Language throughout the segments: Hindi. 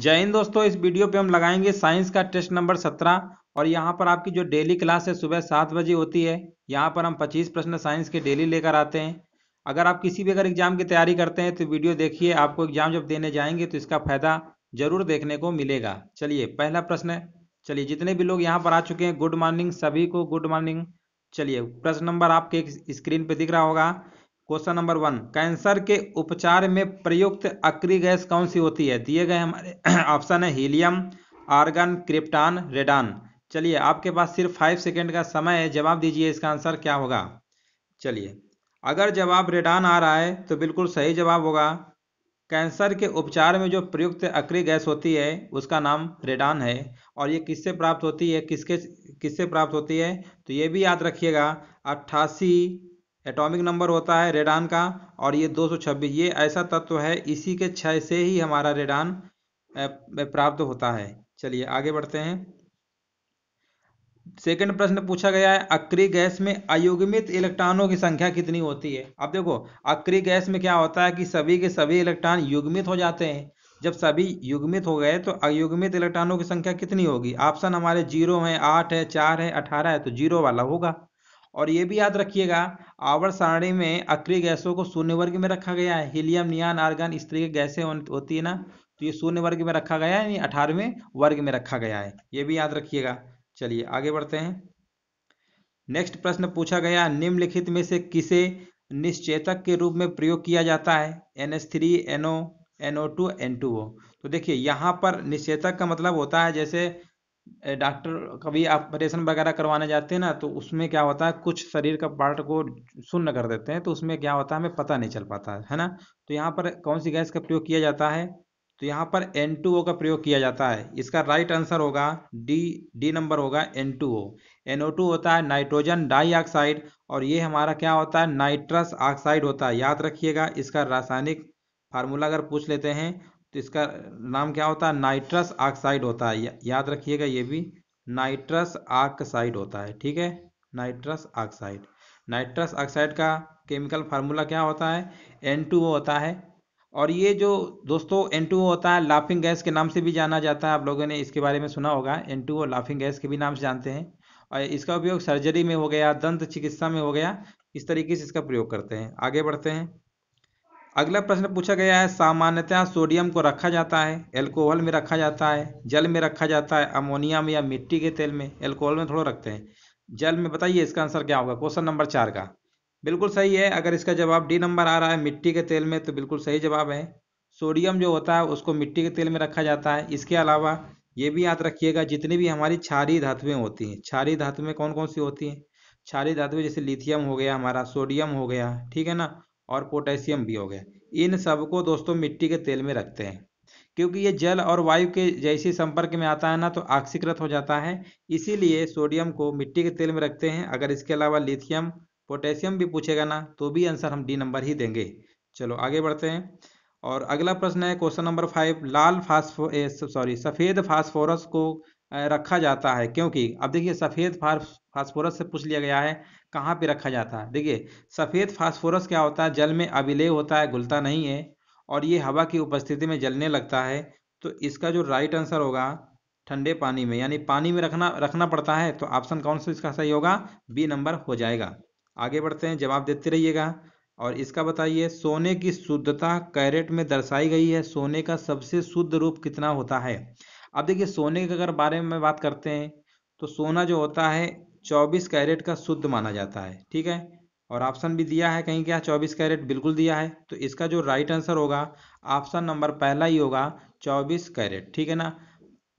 जय हिंद दोस्तों इस वीडियो पे हम लगाएंगे साइंस का टेस्ट नंबर सत्रह और यहाँ पर आपकी जो डेली क्लास है सुबह सात बजे होती है यहाँ पर हम पच्चीस प्रश्न साइंस के डेली लेकर आते हैं अगर आप किसी भी अगर एग्जाम की तैयारी करते हैं तो वीडियो देखिए आपको एग्जाम जब देने जाएंगे तो इसका फायदा जरूर देखने को मिलेगा चलिए पहला प्रश्न चलिए जितने भी लोग यहाँ पर आ चुके हैं गुड मॉर्निंग सभी को गुड मॉर्निंग चलिए प्रश्न नंबर आपके स्क्रीन पर दिख रहा होगा क्वेश्चन नंबर वन कैंसर के उपचार में प्रयुक्त अक्री गैस कौन सी होती है दिए गए हमारे ऑप्शन है हीलियम आर्गन क्रिप्टान रेडान चलिए आपके पास सिर्फ फाइव सेकेंड का समय है जवाब दीजिए इसका आंसर क्या होगा चलिए अगर जवाब रेडान आ रहा है तो बिल्कुल सही जवाब होगा कैंसर के उपचार में जो प्रयुक्त अक्री गैस होती है उसका नाम रेडान है और ये किससे प्राप्त होती है किसके किससे प्राप्त होती है तो ये भी याद रखिएगा अट्ठासी एटॉमिक नंबर होता है रेडान का और ये 226 ये ऐसा तत्व है इसी के क्षय से ही हमारा रेडान प्राप्त होता है चलिए आगे बढ़ते हैं सेकंड प्रश्न पूछा गया है अक्री गैस में अयुग्मित इलेक्ट्रॉनों की संख्या कितनी होती है अब देखो अक्री गैस में क्या होता है कि सभी के सभी इलेक्ट्रॉन युग्मित हो जाते हैं जब सभी युग्मित हो गए तो अयुग्मित इलेक्ट्रॉनों की संख्या कितनी होगी ऑप्शन हमारे जीरो है आठ है चार है अठारह है तो जीरो वाला होगा और ये भी याद रखिएगा आवर सारणी में अक्रिय गैसों को शून्य वर्ग में रखा गया है हीलियम नियान आर्गन इस तरीके गैसें होती है ना तो ये शून्य वर्ग में रखा गया है यानी अठारहवें वर्ग में रखा गया है ये भी याद रखिएगा चलिए आगे बढ़ते हैं नेक्स्ट प्रश्न पूछा गया निम्नलिखित में से किसे निश्चेतक के रूप में प्रयोग किया जाता है N S three N O N O two N two O तो देखिए यहाँ पर निश्चेतक का मतलब होता है जैसे डॉक्टर कभी ऑपरेशन वगैरह करवाने जाते हैं ना तो उसमें क्या होता है कुछ शरीर का पार्ट को शून्य कर देते हैं तो उसमें क्या होता है हमें पता नहीं चल पाता है ना तो यहाँ पर कौन सी गैस का प्रयोग किया जाता है तो यहाँ पर एन टू ओ का प्रयोग किया जाता है इसका राइट आंसर होगा डी डी नंबर होगा N two O N O two होता है नाइट्रोजन डाइऑक्साइड और ये हमारा क्या होता है नाइट्रस ऑक्साइड होता है याद रखिएगा इसका रासायनिक फार्मूला अगर पूछ लेते हैं तो इसका नाम क्या होता है नाइट्रस ऑक्साइड होता है या, याद रखिएगा ये भी नाइट्रस ऑक्साइड होता है ठीक है नाइट्रस ऑक्साइड नाइट्रस ऑक्साइड का केमिकल फार्मूला क्या होता है एन होता है और ये जो दोस्तों एन होता है लाफिंग गैस के नाम से भी जाना जाता है आप लोगों ने इसके बारे में सुना होगा एन टू लाफिंग गैस के भी नाम से जानते हैं और इसका उपयोग सर्जरी में हो गया दंत चिकित्सा में हो गया इस तरीके से इसका प्रयोग करते हैं आगे बढ़ते हैं अगला प्रश्न पूछा गया है सामान्यतः सोडियम को रखा जाता है एल्कोहल में रखा जाता है जल में रखा जाता है अमोनिया में या मिट्टी के तेल में एल्कोहल में थोड़ा रखते हैं जल में बताइए इसका आंसर क्या होगा क्वेश्चन नंबर चार का बिल्कुल सही है अगर इसका जवाब डी नंबर आ रहा है मिट्टी के तेल में तो बिल्कुल सही जवाब है सोडियम जो होता है उसको मिट्टी के तेल में रखा जाता है इसके अलावा ये भी याद रखिएगा जितनी भी हमारी छारी धातुएं होती हैं छारी धातुएं कौन कौन सी होती हैं छारी धातुएं जैसे लिथियम हो गया हमारा सोडियम हो गया ठीक है ना और पोटेशियम भी हो गया इन सबको दोस्तों मिट्टी के तेल में रखते हैं क्योंकि ये जल और वायु के जैसे संपर्क में आता है ना तो आक्सीकृत हो जाता है इसीलिए सोडियम को मिट्टी के तेल में रखते हैं अगर इसके अलावा लिथियम पोटेशियम भी पूछेगा ना तो भी आंसर हम डी नंबर ही देंगे चलो आगे बढ़ते हैं और अगला प्रश्न है क्वेश्चन नंबर फाइव लाल फास्फो सॉरी सफ़ेद फास्फोरस को रखा जाता है क्योंकि अब देखिए सफ़ेद फास्फोरस से पूछ लिया गया है कहाँ पे रखा जाता है देखिए सफ़ेद फास्फोरस क्या होता है जल में अभिले होता है घुलता नहीं है और ये हवा की उपस्थिति में जलने लगता है तो इसका जो राइट आंसर होगा ठंडे पानी में यानी पानी में रखना रखना पड़ता है तो ऑप्शन कौन सा इसका सही होगा बी नंबर हो जाएगा आगे बढ़ते हैं जवाब देते रहिएगा और इसका बताइए सोने की शुद्धता कैरेट में दर्शाई गई है सोने का सबसे शुद्ध रूप कितना होता है अब देखिए सोने के अगर बारे में बात करते हैं तो सोना जो होता है चौबीस कैरेट का शुद्ध माना जाता है ठीक है और ऑप्शन भी दिया है कहीं क्या चौबीस कैरेट बिल्कुल दिया है तो इसका जो राइट आंसर होगा ऑप्शन नंबर पहला ही होगा चौबीस कैरेट ठीक है ना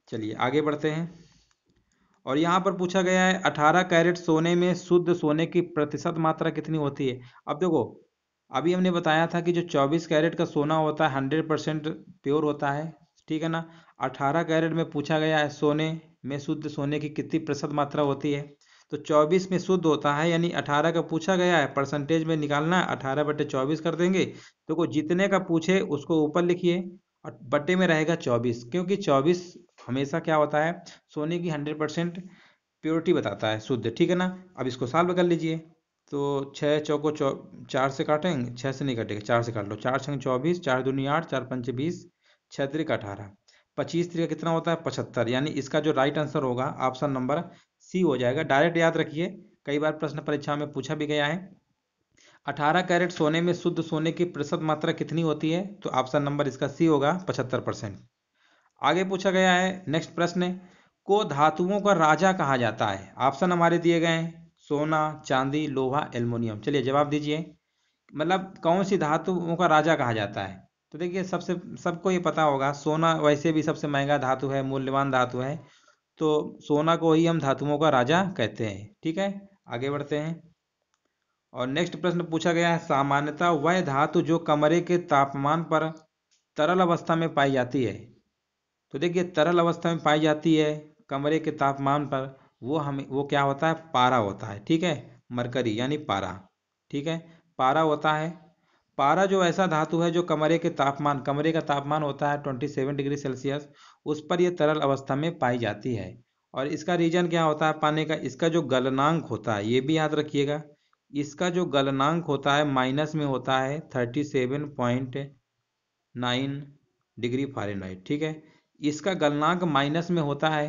चलिए आगे बढ़ते हैं और यहाँ पर पूछा गया है अठारह कैरेट सोने में शुद्ध सोने की प्रतिशत मात्रा कितनी होती है अब देखो अभी हमने बताया था कि जो चौबीस कैरेट का सोना होता है हंड्रेड परसेंट प्योर होता है ठीक है ना अठारह कैरेट में पूछा गया है सोने में शुद्ध सोने की कितनी प्रतिशत मात्रा होती है तो 24 में शुद्ध होता है यानी 18 का पूछा गया है परसेंटेज में निकालना 18 बटे चौबीस कर देंगे तो को जितने का पूछे उसको ऊपर लिखिए और बटे में रहेगा 24 क्योंकि 24 हमेशा क्या होता है सोने की 100 परसेंट प्योरिटी बताता है शुद्ध ठीक है ना अब इसको साल्व कर लीजिए तो छः चौको चौ चार से काटेंगे छः से नहीं कटेगा चार से काट लो चार छंग चौबीस चार दूनी आठ चार पंच बीस छः त्रिक अठारह पच्चीस त्रिक कितना होता है पचहत्तर यानी इसका जो राइट आंसर होगा ऑप्शन नंबर सी हो जाएगा डायरेक्ट याद रखिए कई बार प्रश्न परीक्षा में पूछा भी गया है 18 कैरेट सोने में शुद्ध सोने की प्रतिशत मात्रा कितनी होती है तो ऑप्शन नंबर इसका सी होगा 75 परसेंट आगे पूछा गया है नेक्स्ट प्रश्न को धातुओं का राजा कहा जाता है ऑप्शन हमारे दिए गए हैं सोना चांदी लोहा एल्मोनियम चलिए जवाब दीजिए मतलब कौन सी धातुओं का राजा कहा जाता है तो देखिए सबसे सबको ये पता होगा सोना वैसे भी सबसे महंगा धातु है मूल्यवान धातु है तो सोना को ही हम धातुओं का राजा कहते हैं ठीक है आगे बढ़ते हैं और नेक्स्ट प्रश्न पूछा गया है सामान्यता वह धातु जो कमरे के तापमान पर तरल अवस्था में पाई जाती है तो देखिए तरल अवस्था में पाई जाती है कमरे के तापमान पर वो हम वो क्या होता है पारा होता है ठीक है मरकरी यानी पारा ठीक है पारा होता है पारा जो ऐसा धातु है जो कमरे के तापमान कमरे का तापमान होता है 27 डिग्री सेल्सियस उस पर यह तरल अवस्था में पाई जाती है और इसका रीजन क्या होता है पाने का इसका जो गलनांक होता है ये भी याद रखिएगा इसका जो गलनांक होता है माइनस में होता है thirty seven point nine degree Fahrenheit ठीक है इसका गलनांक माइनस में होता है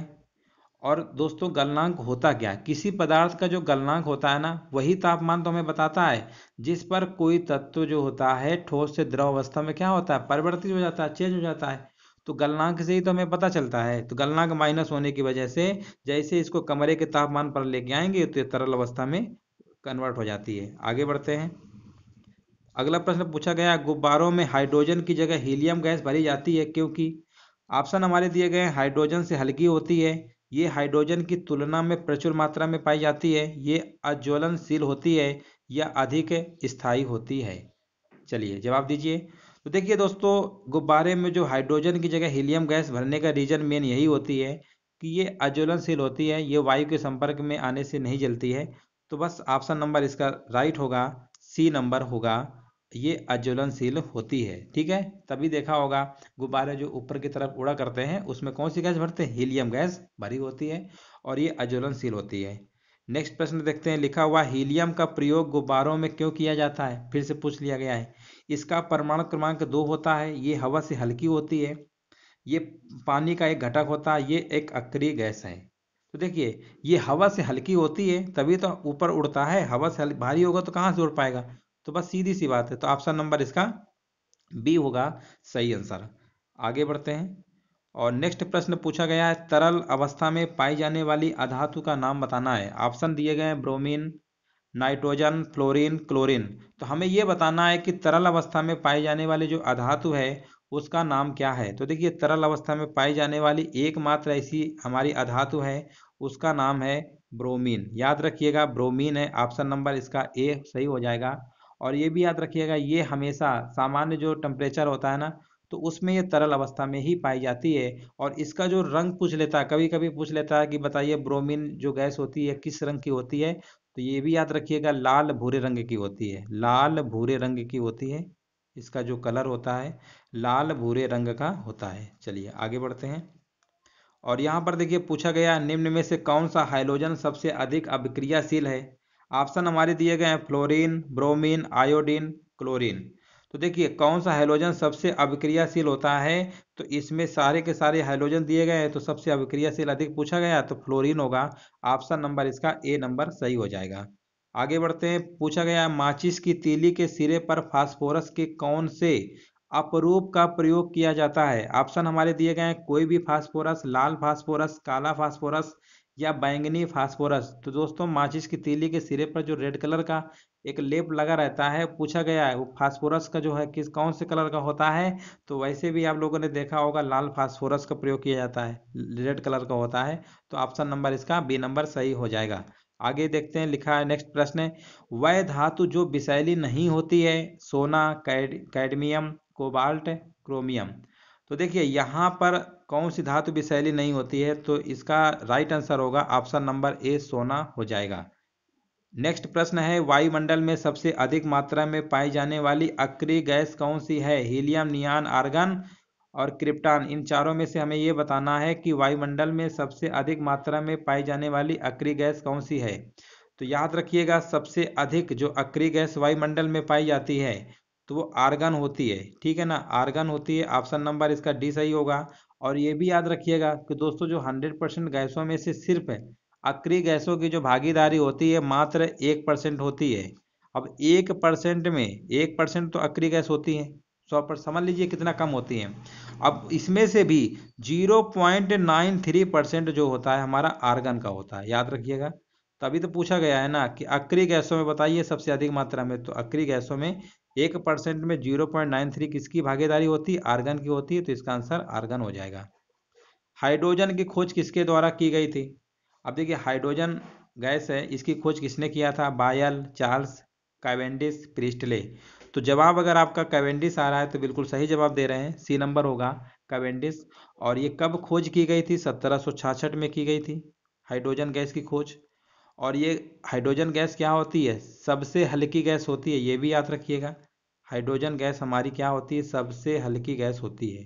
और दोस्तों गलनांक होता क्या किसी पदार्थ का जो गलनांक होता है ना वही तापमान तो हमें बताता है जिस पर कोई तत्व जो होता है ठोस से द्रव अवस्था में क्या होता है परिवर्तित हो जाता है चेंज हो जाता है तो गलनांक से ही तो हमें पता चलता है तो गलनांक माइनस होने की वजह से जैसे इसको कमरे के तापमान पर लेके आएंगे तो ये तरल अवस्था में कन्वर्ट हो जाती है आगे बढ़ते हैं अगला प्रश्न पूछा गया गुब्बारों में हाइड्रोजन की जगह हीलियम गैस भरी जाती है क्योंकि ऑप्शन हमारे दिए गए हाइड्रोजन से हल्की होती है ये हाइड्रोजन की तुलना में प्रचुर मात्रा में पाई जाती है ये अज्वलनशील होती है या अधिक स्थायी होती है चलिए जवाब दीजिए तो देखिए दोस्तों गुब्बारे में जो हाइड्रोजन की जगह हीलियम गैस भरने का रीजन मेन यही होती है कि ये अज्वलनशील होती है ये वायु के संपर्क में आने से नहीं जलती है तो बस ऑप्शन नंबर इसका राइट होगा सी नंबर होगा ये अज्वलनशील होती है ठीक है तभी देखा होगा गुब्बारे जो ऊपर की तरफ उड़ा करते हैं उसमें कौन सी गैस भरते हैं हीलियम गैस भरी होती है और ये अज्वलनशील होती है नेक्स्ट प्रश्न देखते हैं लिखा हुआ हीलियम का प्रयोग गुब्बारों में क्यों किया जाता है फिर से पूछ लिया गया है इसका परमाणु क्रमांक दो होता है ये हवा से हल्की होती है ये पानी का एक घटक होता है ये एक अक्रिय गैस है तो देखिए ये हवा से हल्की होती है तभी तो ऊपर उड़ता है हवा से भारी होगा तो कहाँ से उड़ पाएगा तो बस सीधी सी बात है तो ऑप्शन नंबर इसका बी होगा सही आंसर आगे बढ़ते हैं और नेक्स्ट प्रश्न पूछा गया है तरल अवस्था में पाई जाने वाली अधातु का नाम बताना है ऑप्शन दिए गए हैं ब्रोमीन नाइट्रोजन फ्लोरीन क्लोरीन तो हमें यह बताना है कि तरल अवस्था में पाई जाने वाली जो अधातु है उसका नाम क्या है तो देखिए तरल अवस्था में पाई जाने वाली एकमात्र ऐसी हमारी अधातु है उसका नाम है ब्रोमीन याद रखिएगा ब्रोमीन है ऑप्शन नंबर इसका ए सही हो जाएगा और ये भी याद रखिएगा ये हमेशा सामान्य जो टेम्परेचर होता है ना तो उसमें ये तरल अवस्था में ही पाई जाती है और इसका जो रंग पूछ लेता है कभी कभी पूछ लेता है कि बताइए ब्रोमीन जो गैस होती है किस रंग की होती है तो ये भी याद रखिएगा लाल भूरे रंग की होती है लाल भूरे रंग की होती है इसका जो कलर होता है लाल भूरे रंग का होता है चलिए आगे बढ़ते हैं और यहाँ पर देखिए पूछा गया निम्न में से कौन सा हाइलोजन सबसे अधिक अभिक्रियाशील है ऑप्शन हमारे दिए गए हैं फ्लोरीन ब्रोमीन आयोडीन क्लोरीन तो देखिए कौन सा हाइड्रोजन सबसे अभिक्रियाशील होता है तो इसमें सारे के सारे हाइड्रोजन दिए गए हैं तो सबसे अभिक्रियाशील अधिक पूछा गया तो फ्लोरीन होगा ऑप्शन नंबर इसका ए नंबर सही हो जाएगा आगे बढ़ते हैं पूछा गया माचिस की तीली के सिरे पर फास्फोरस के कौन से अपरूप का प्रयोग किया जाता है ऑप्शन हमारे दिए गए हैं कोई भी फास्फोरस लाल फास्फोरस काला फास्फोरस या बैंगनी फास्फोरस तो दोस्तों माचिस की तीली के सिरे पर जो रेड कलर का एक लेप लगा रहता है पूछा गया है वो फास्फोरस का जो है किस कौन से कलर का होता है तो वैसे भी आप लोगों ने देखा होगा लाल फास्फोरस का प्रयोग किया जाता है रेड कलर का होता है तो ऑप्शन नंबर इसका बी नंबर सही हो जाएगा आगे देखते हैं लिखा है नेक्स्ट प्रश्न वह धातु जो विशैली नहीं होती है सोना कैड कैडमियम कोबाल्ट क्रोमियम तो देखिए यहाँ पर कौन सी धातु विशैली नहीं होती है तो इसका राइट आंसर होगा ऑप्शन नंबर ए सोना हो जाएगा नेक्स्ट प्रश्न है वायुमंडल में सबसे अधिक मात्रा में पाई जाने वाली अक्रिय गैस कौन सी है हीलियम नियान आर्गन और क्रिप्टान इन चारों में से हमें ये बताना है कि वायुमंडल में सबसे अधिक मात्रा में पाई जाने वाली अक्रिय गैस कौन सी है तो याद रखिएगा सबसे अधिक जो अक्रिय गैस वायुमंडल में पाई जाती है तो वो आर्गन होती है ठीक है ना आर्गन होती है ऑप्शन नंबर इसका डी सही होगा और ये भी याद रखिएगा कि दोस्तों जो हंड्रेड परसेंट गैसों में से सिर्फ अक्री गैसों की जो भागीदारी होती है मात्र एक परसेंट होती है अब एक परसेंट में एक परसेंट तो अक्री गैस होती है सौ तो पर समझ लीजिए कितना कम होती है अब इसमें से भी zero point nine three percent जो होता है हमारा आर्गन का होता है याद रखिएगा तभी तो पूछा गया है ना कि अक्री गैसों में बताइए सबसे अधिक मात्रा में तो अक्री गैसों में एक परसेंट में जीरो पॉइंट नाइन थ्री किसकी भागीदारी होती है आर्गन की होती है तो इसका आंसर आर्गन हो जाएगा हाइड्रोजन की खोज किसके द्वारा की गई थी अब देखिए हाइड्रोजन गैस है इसकी खोज किसने किया था बायल चार्ल्स कैवेंडिस प्रिस्टले तो जवाब अगर आपका कैवेंडिस आ रहा है तो बिल्कुल सही जवाब दे रहे हैं सी नंबर होगा कैवेंडिस और ये कब खोज की गई थी सत्रह में की गई थी हाइड्रोजन गैस की खोज और ये हाइड्रोजन गैस क्या होती है सबसे हल्की गैस होती है ये भी याद रखिएगा हाइड्रोजन गैस हमारी क्या होती है सबसे हल्की गैस होती है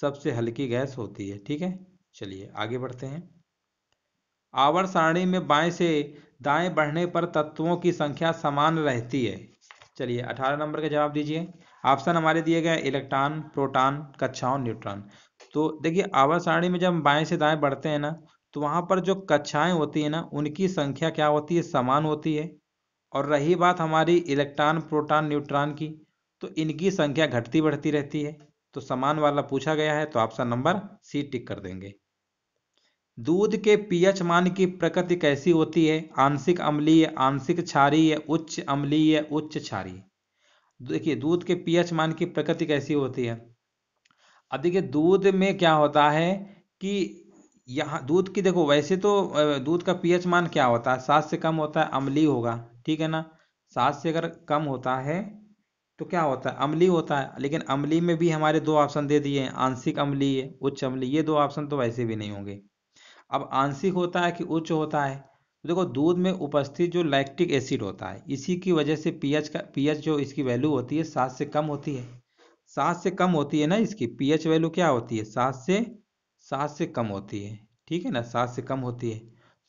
सबसे हल्की गैस होती है ठीक है चलिए आगे बढ़ते हैं आवर सारणी में बाएं से दाएं बढ़ने पर तत्वों की संख्या समान रहती है चलिए अठारह नंबर का जवाब दीजिए ऑप्शन हमारे दिए गए इलेक्ट्रॉन प्रोटॉन कक्षाओं न्यूट्रॉन तो देखिए आवर सारणी में जब बाएं से दाएं बढ़ते हैं ना तो वहाँ पर जो कक्षाएं होती है ना उनकी संख्या क्या होती है समान होती है और रही बात हमारी इलेक्ट्रॉन प्रोटॉन न्यूट्रॉन की तो इनकी संख्या घटती बढ़ती रहती है तो समान वाला पूछा गया है तो ऑप्शन नंबर सी टिक कर देंगे दूध के पीएच मान की प्रकृति कैसी होती है आंशिक अम्लीय आंशिक क्षारीय उच्च अम्लीय उच्च क्षारीय देखिए दूध के पीएच मान की प्रकृति कैसी होती है अब देखिए दूध में क्या होता है कि यहाँ दूध की देखो वैसे तो दूध का पीएच मान क्या होता है सात से कम होता है अम्ली होगा ठीक है ना सात से अगर कम होता है तो क्या होता है अम्ली होता है लेकिन अम्ली में भी हमारे दो ऑप्शन दे दिए हैं आंशिक है उच्च अम्ली ये दो ऑप्शन तो वैसे भी नहीं होंगे अब आंशिक होता है कि उच्च होता है तो देखो दूध में उपस्थित जो लैक्टिक एसिड होता है इसी की वजह से पीएच का पीएच जो इसकी वैल्यू होती है सात से कम होती है सात से कम होती है ना इसकी पीएच वैल्यू क्या होती है सात से सात से कम होती है ठीक है ना सात से कम होती है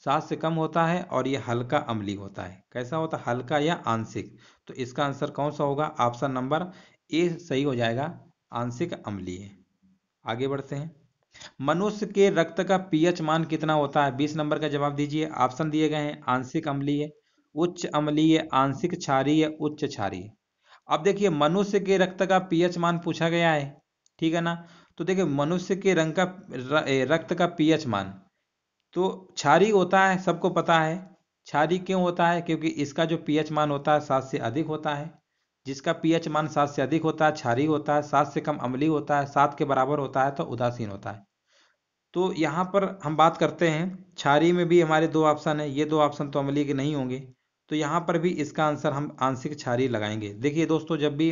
सात से कम होता है और ये हल्का अम्ली होता है कैसा होता है हल्का या आंशिक तो इसका आंसर कौन सा होगा ऑप्शन नंबर ए सही हो जाएगा आंशिक अम्लीय आगे बढ़ते हैं मनुष्य के रक्त का पीएच मान कितना होता है बीस नंबर का जवाब दीजिए ऑप्शन दिए गए हैं आंशिक अम्लीय उच्च अम्लीय आंशिक क्षारीय उच्च क्षारीय अब देखिए मनुष्य के रक्त का पीएच मान पूछा गया है ठीक है ना तो देखिए मनुष्य के रंग का रक्त का पीएच मान तो क्षारी होता है सबको पता है क्षारी क्यों होता है क्योंकि इसका जो पीएच मान होता है सात से अधिक होता है जिसका पीएच मान सात से अधिक होता है क्षारी होता है सात से कम अम्ली होता है सात के बराबर होता है तो उदासीन होता है तो यहाँ पर हम बात करते हैं क्षारी में भी हमारे दो ऑप्शन है ये दो ऑप्शन तो अम्ली के नहीं होंगे तो यहाँ पर भी इसका आंसर हम आंशिक क्षारी लगाएंगे देखिए दोस्तों जब भी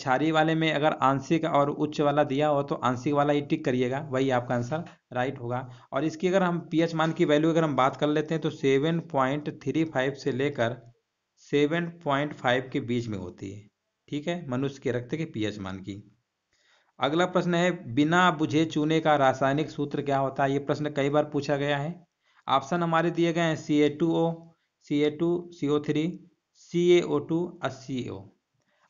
छारी वाले में अगर आंशिक और उच्च वाला दिया हो तो आंशिक वाला ही टिक करिएगा वही आपका आंसर राइट होगा और इसकी अगर हम पीएच मान की वैल्यू अगर हम बात कर लेते हैं तो सेवन पॉइंट थ्री फाइव से लेकर सेवन पॉइंट फाइव के बीच में होती है ठीक है मनुष्य के रक्त के पीएच मान की अगला प्रश्न है बिना बुझे चूने का रासायनिक सूत्र क्या होता है ये प्रश्न कई बार पूछा गया है ऑप्शन हमारे दिए गए हैं C A two O C A two C O three C A O two और सी ओ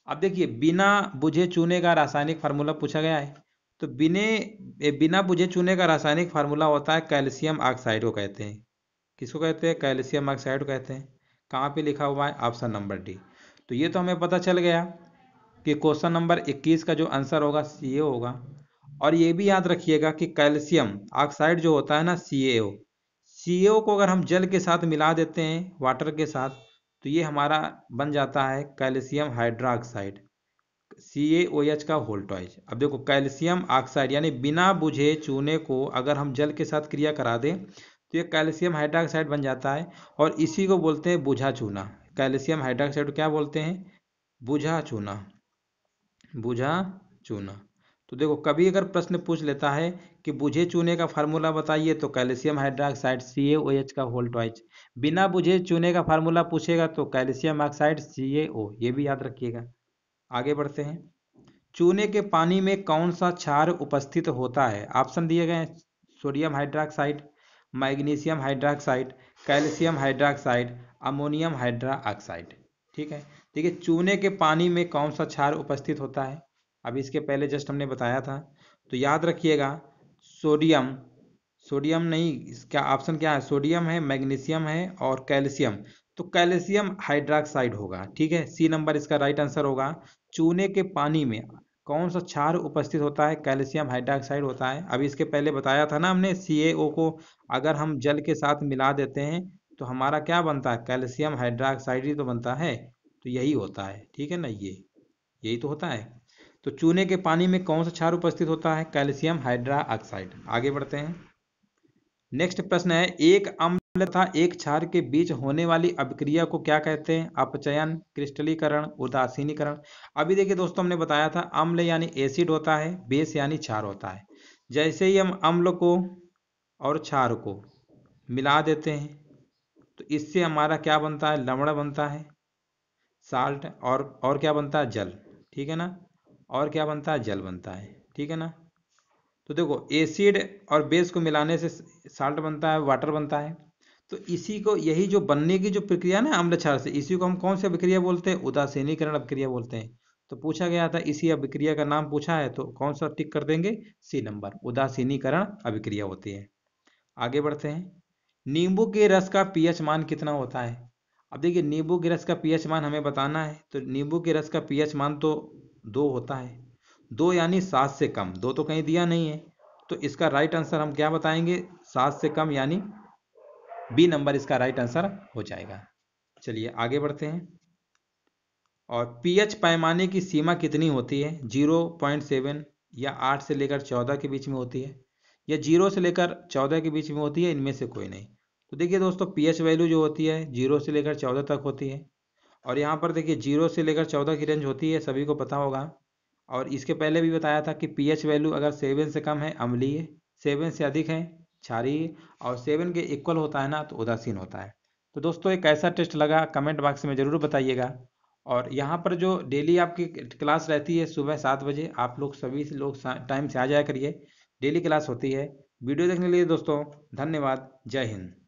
अब देखिए बिना बुझे चूने का रासायनिक फार्मूला पूछा गया है तो बिने बिना बुझे चूने का रासायनिक फार्मूला होता है कैल्शियम ऑक्साइड को कहते हैं किसको कहते हैं कैल्शियम ऑक्साइड को कहते हैं कहाँ पे लिखा हुआ है ऑप्शन नंबर डी तो ये तो हमें पता चल गया कि क्वेश्चन नंबर 21 का जो आंसर होगा सी होगा और ये भी याद रखिएगा कि कैल्शियम ऑक्साइड जो होता है ना सी ए सी को अगर हम जल के साथ मिला देते हैं वाटर के साथ तो ये हमारा बन जाता है कैल्शियम हाइड्रोक्साइड सी एच का वोल्टॉइज अब देखो कैल्शियम ऑक्साइड यानी बिना बुझे चूने को अगर हम जल के साथ क्रिया करा दें तो ये कैल्शियम हाइड्रोक्साइड बन जाता है और इसी को बोलते हैं बुझा चूना कैल्शियम हाइड्रोक्साइड क्या बोलते हैं बुझा चूना बुझा चूना तो देखो कभी अगर प्रश्न पूछ लेता है कि बुझे चूने का फार्मूला बताइए तो कैल्शियम हाइड्रोक्साइड सी एच का होल ट्वाइच बिना बुझे चूने का फार्मूला पूछेगा तो कैल्शियम ऑक्साइड सी ये भी याद रखिएगा आगे बढ़ते हैं चूने के पानी में कौन सा क्षार उपस्थित होता है ऑप्शन दिए गए हैं sodium hydroxide magnesium hydroxide calcium hydroxide ammonium हाइड्रा ठीक है देखिए चूने के पानी में कौन सा क्षार उपस्थित होता है अभी इसके पहले जस्ट हमने बताया था तो याद रखिएगा सोडियम सोडियम नहीं इसका ऑप्शन क्या है सोडियम है मैग्नीशियम है और कैल्शियम तो कैल्शियम हाइड्रॉक्साइड होगा ठीक है सी नंबर इसका राइट आंसर होगा चूने के पानी में कौन सा क्षार उपस्थित होता है कैल्शियम हाइड्रॉक्साइड होता है अभी इसके पहले बताया था ना हमने सी को अगर हम जल के साथ मिला देते हैं तो हमारा क्या बनता है कैल्शियम हाइड्रॉक्साइड ही तो बनता है तो यही होता है ठीक है ना ये यही तो होता है तो चूने के पानी में कौन सा क्षार उपस्थित होता है कैल्शियम हाइड्रा ऑक्साइड आगे बढ़ते हैं नेक्स्ट प्रश्न है एक अम्ल तथा एक क्षार के बीच होने वाली अभिक्रिया को क्या कहते हैं अपचयन क्रिस्टलीकरण उदासीनीकरण अभी देखिए दोस्तों हमने बताया था अम्ल यानी एसिड होता है बेस यानी क्षार होता है जैसे ही हम अम्ल को और क्षार को मिला देते हैं तो इससे हमारा क्या बनता है लवण बनता है साल्ट और और क्या बनता है जल ठीक है ना और क्या बनता है जल बनता है ठीक है ना तो देखो एसिड और बेस को मिलाने से साल्ट बनता है वाटर बनता है तो इसी को यही जो बनने की जो प्रक्रिया ना अम्ल क्षार से इसी को हम कौन सी अभिक्रिया बोलते हैं उदासीनीकरण अभिक्रिया बोलते हैं तो पूछा गया था इसी अभिक्रिया का नाम पूछा है तो कौन सा टिक कर देंगे सी नंबर उदासीनीकरण अभिक्रिया होती है आगे बढ़ते हैं नींबू के रस का पीएच मान कितना होता है अब देखिए नींबू के रस का पीएच मान हमें बताना है तो नींबू के रस का पीएच मान तो दो होता है दो यानी सात से कम दो तो कहीं दिया नहीं है तो इसका राइट आंसर हम क्या बताएंगे सात से कम यानी बी नंबर इसका राइट आंसर हो जाएगा चलिए आगे बढ़ते हैं और पीएच पैमाने की सीमा कितनी होती है जीरो पॉइंट सेवन या आठ से लेकर चौदह के बीच में होती है या जीरो से लेकर चौदह के बीच में होती है इनमें से कोई नहीं तो देखिए दोस्तों पीएच वैल्यू जो होती है जीरो से लेकर चौदह तक होती है और यहाँ पर देखिए जीरो से लेकर चौदह की रेंज होती है सभी को पता होगा और इसके पहले भी बताया था कि पीएच वैल्यू अगर सेवन से कम है अम्लीय सेवन से अधिक है क्षारीय और सेवन के इक्वल होता है ना तो उदासीन होता है तो दोस्तों एक ऐसा टेस्ट लगा कमेंट बॉक्स में ज़रूर बताइएगा और यहाँ पर जो डेली आपकी क्लास रहती है सुबह सात बजे आप लोग सभी लोग टाइम से आ जाया करिए डेली क्लास होती है वीडियो देखने के लिए दोस्तों धन्यवाद जय हिंद